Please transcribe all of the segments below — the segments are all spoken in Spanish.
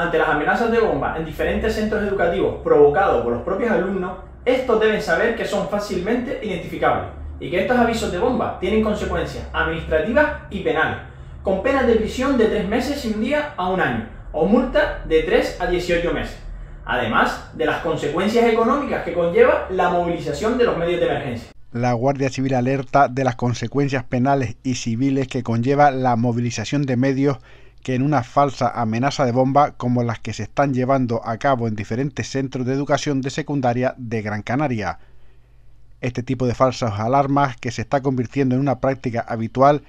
ante las amenazas de bomba en diferentes centros educativos provocados por los propios alumnos, estos deben saber que son fácilmente identificables y que estos avisos de bomba tienen consecuencias administrativas y penales, con penas de prisión de 3 meses y un día a un año, o multa de 3 a 18 meses, además de las consecuencias económicas que conlleva la movilización de los medios de emergencia. La Guardia Civil alerta de las consecuencias penales y civiles que conlleva la movilización de medios que en una falsa amenaza de bomba como las que se están llevando a cabo en diferentes centros de educación de secundaria de Gran Canaria. Este tipo de falsas alarmas, que se está convirtiendo en una práctica habitual,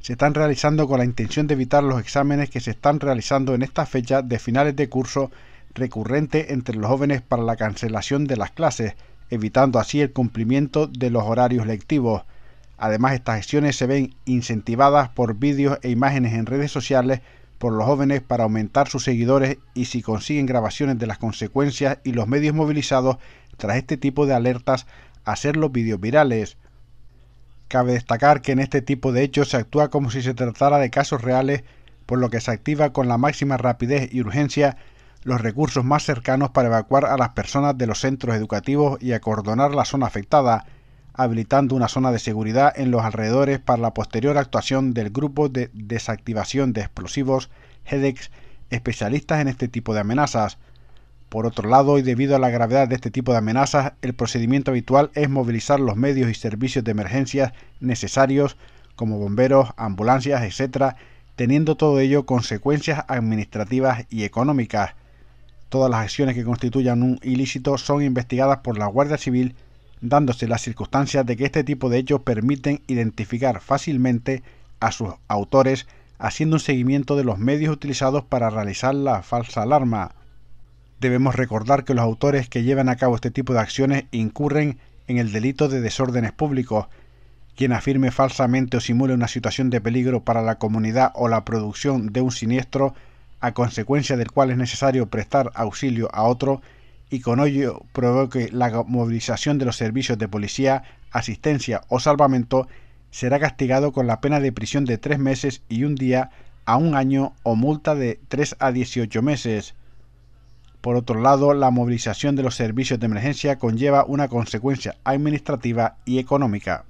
se están realizando con la intención de evitar los exámenes que se están realizando en esta fecha de finales de curso recurrente entre los jóvenes para la cancelación de las clases, evitando así el cumplimiento de los horarios lectivos. Además, estas acciones se ven incentivadas por vídeos e imágenes en redes sociales por los jóvenes para aumentar sus seguidores y si consiguen grabaciones de las consecuencias y los medios movilizados tras este tipo de alertas, hacer los vídeos virales. Cabe destacar que en este tipo de hechos se actúa como si se tratara de casos reales, por lo que se activa con la máxima rapidez y urgencia los recursos más cercanos para evacuar a las personas de los centros educativos y acordonar la zona afectada habilitando una zona de seguridad en los alrededores para la posterior actuación del grupo de desactivación de explosivos ...HEDEX, especialistas en este tipo de amenazas. Por otro lado, y debido a la gravedad de este tipo de amenazas, el procedimiento habitual es movilizar los medios y servicios de emergencias necesarios, como bomberos, ambulancias, etc., teniendo todo ello consecuencias administrativas y económicas. Todas las acciones que constituyan un ilícito son investigadas por la Guardia Civil dándose las circunstancias de que este tipo de hechos permiten identificar fácilmente a sus autores haciendo un seguimiento de los medios utilizados para realizar la falsa alarma. Debemos recordar que los autores que llevan a cabo este tipo de acciones incurren en el delito de desórdenes públicos. Quien afirme falsamente o simule una situación de peligro para la comunidad o la producción de un siniestro, a consecuencia del cual es necesario prestar auxilio a otro, y con ello provoque la movilización de los servicios de policía, asistencia o salvamento, será castigado con la pena de prisión de tres meses y un día a un año o multa de tres a dieciocho meses. Por otro lado, la movilización de los servicios de emergencia conlleva una consecuencia administrativa y económica.